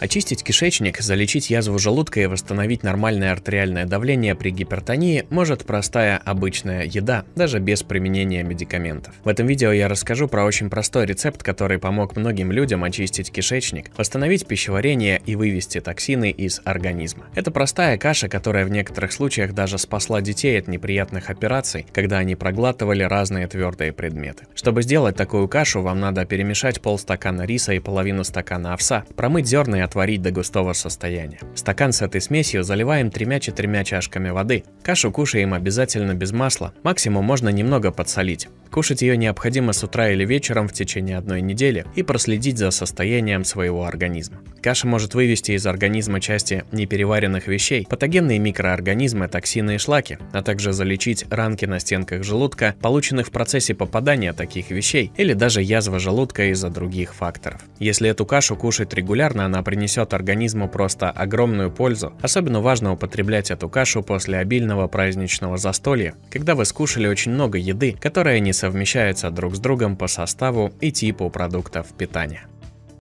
Очистить кишечник, залечить язву желудка и восстановить нормальное артериальное давление при гипертонии может простая обычная еда, даже без применения медикаментов. В этом видео я расскажу про очень простой рецепт, который помог многим людям очистить кишечник, восстановить пищеварение и вывести токсины из организма. Это простая каша, которая в некоторых случаях даже спасла детей от неприятных операций, когда они проглатывали разные твердые предметы. Чтобы сделать такую кашу, вам надо перемешать полстакана риса и половину стакана овса, промыть зерна и отварить до густого состояния. Стакан с этой смесью заливаем 3-4 чашками воды. Кашу кушаем обязательно без масла, максимум можно немного подсолить. Кушать ее необходимо с утра или вечером в течение одной недели и проследить за состоянием своего организма. Каша может вывести из организма части непереваренных вещей, патогенные микроорганизмы, токсины и шлаки, а также залечить ранки на стенках желудка, полученных в процессе попадания таких вещей, или даже язва желудка из-за других факторов. Если эту кашу кушать регулярно, она принесет организму просто огромную пользу. Особенно важно употреблять эту кашу после обильного праздничного застолья, когда вы скушали очень много еды, которая не совмещаются друг с другом по составу и типу продуктов питания.